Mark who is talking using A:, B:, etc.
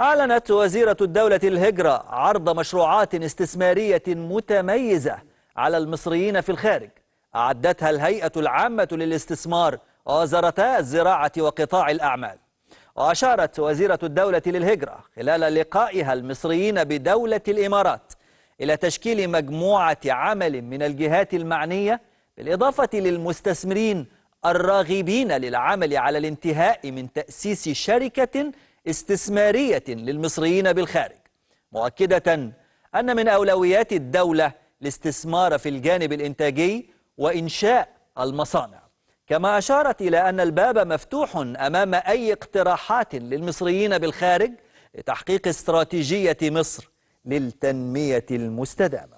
A: أعلنت وزيرة الدولة الهجرة عرض مشروعات استثمارية متميزة على المصريين في الخارج أعدتها الهيئة العامة للاستثمار وزارتا الزراعة وقطاع الأعمال وأشارت وزيرة الدولة للهجرة خلال لقائها المصريين بدولة الإمارات إلى تشكيل مجموعة عمل من الجهات المعنية بالإضافة للمستثمرين الراغبين للعمل على الانتهاء من تأسيس شركة استثمارية للمصريين بالخارج مؤكدة أن من أولويات الدولة الاستثمار في الجانب الإنتاجي وإنشاء المصانع كما أشارت إلى أن الباب مفتوح أمام أي اقتراحات للمصريين بالخارج لتحقيق استراتيجية مصر للتنمية المستدامة